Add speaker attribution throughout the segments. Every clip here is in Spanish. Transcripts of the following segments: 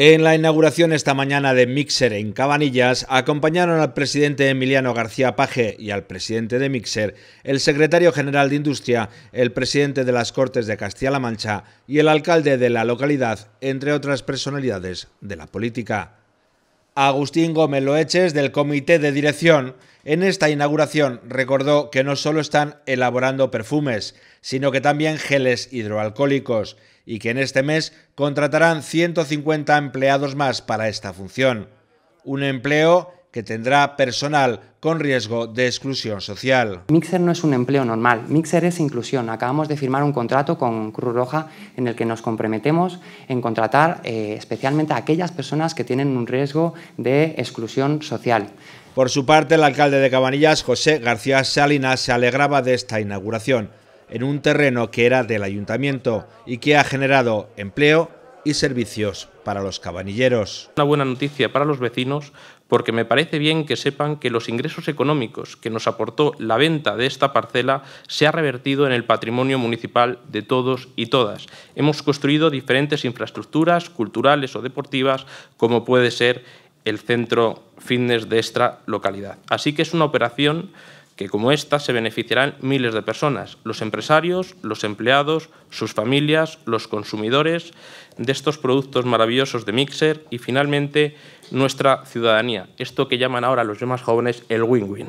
Speaker 1: En la inauguración esta mañana de Mixer en Cabanillas, acompañaron al presidente Emiliano García Paje y al presidente de Mixer, el secretario general de Industria, el presidente de las Cortes de Castilla-La Mancha y el alcalde de la localidad, entre otras personalidades de la política. Agustín Gómez Loeches del comité de dirección. En esta inauguración recordó que no solo están elaborando perfumes, sino que también geles hidroalcohólicos y que en este mes contratarán 150 empleados más para esta función. Un empleo que tendrá personal con riesgo de exclusión social. Mixer no es un empleo normal, Mixer es inclusión. Acabamos de
Speaker 2: firmar un contrato con Cruz Roja en el que nos comprometemos en contratar eh, especialmente
Speaker 1: a aquellas personas que tienen un riesgo de exclusión social. Por su parte, el alcalde de Cabanillas, José García Salinas, se alegraba de esta inauguración en un terreno que era del ayuntamiento y que ha generado empleo y servicios para los cabanilleros.
Speaker 3: Una buena noticia para los vecinos porque me parece bien que sepan que los ingresos económicos que nos aportó la venta de esta parcela se ha revertido en el patrimonio municipal de todos y todas. Hemos construido diferentes infraestructuras culturales o deportivas como puede ser el centro fitness de esta localidad. Así que es una operación que como esta se beneficiarán miles de personas, los empresarios, los empleados, sus familias, los consumidores de estos productos maravillosos de Mixer y finalmente nuestra ciudadanía, esto que llaman ahora los demás jóvenes el
Speaker 1: win-win.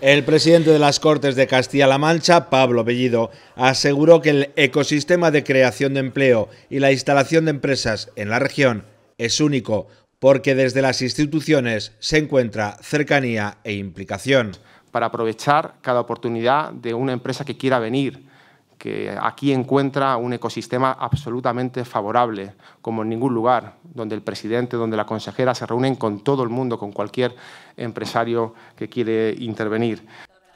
Speaker 1: El presidente de las Cortes de Castilla-La Mancha, Pablo Bellido, aseguró que el ecosistema de creación de empleo y la instalación de empresas en la región es único porque desde las instituciones se encuentra cercanía e implicación
Speaker 2: para aprovechar cada oportunidad de una empresa que quiera venir, que aquí encuentra un ecosistema absolutamente favorable, como en ningún lugar, donde el presidente, donde la consejera se reúnen con todo el mundo, con cualquier empresario que quiere
Speaker 1: intervenir.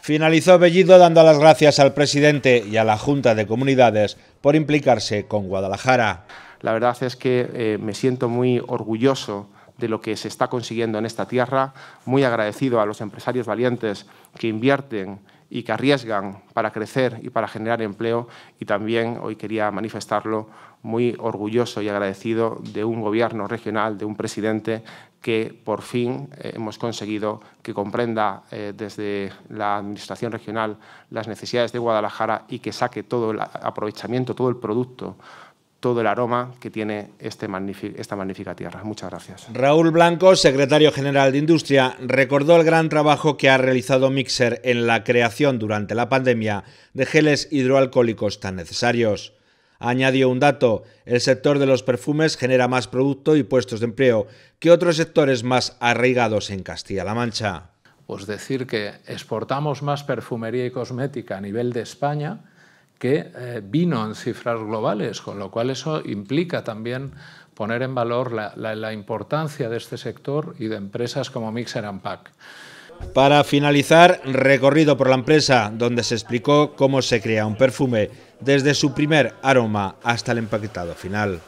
Speaker 1: Finalizó Bellido dando las gracias al presidente y a la Junta de Comunidades por implicarse con Guadalajara. La verdad es que eh, me siento muy
Speaker 2: orgulloso de lo que se está consiguiendo en esta tierra, muy agradecido a los empresarios valientes que invierten y que arriesgan para crecer y para generar empleo y también, hoy quería manifestarlo, muy orgulloso y agradecido de un gobierno regional, de un presidente que por fin eh, hemos conseguido que comprenda eh, desde la Administración regional las necesidades de Guadalajara y que saque todo el aprovechamiento, todo el producto todo el aroma que tiene este esta magnífica tierra. Muchas gracias.
Speaker 1: Raúl Blanco, secretario general de Industria, recordó el gran trabajo que ha realizado Mixer en la creación durante la pandemia de geles hidroalcohólicos tan necesarios. Añadió un dato, el sector de los perfumes genera más producto y puestos de empleo que otros sectores más arraigados en Castilla-La Mancha. Pues decir
Speaker 3: que exportamos más perfumería y cosmética a nivel de España, que eh, vino en cifras globales, con lo cual eso implica también poner en valor la, la importancia de este sector
Speaker 1: y de empresas como Mixer and Pack. Para finalizar, recorrido por la empresa donde se explicó cómo se crea un perfume desde su primer aroma hasta el empaquetado final.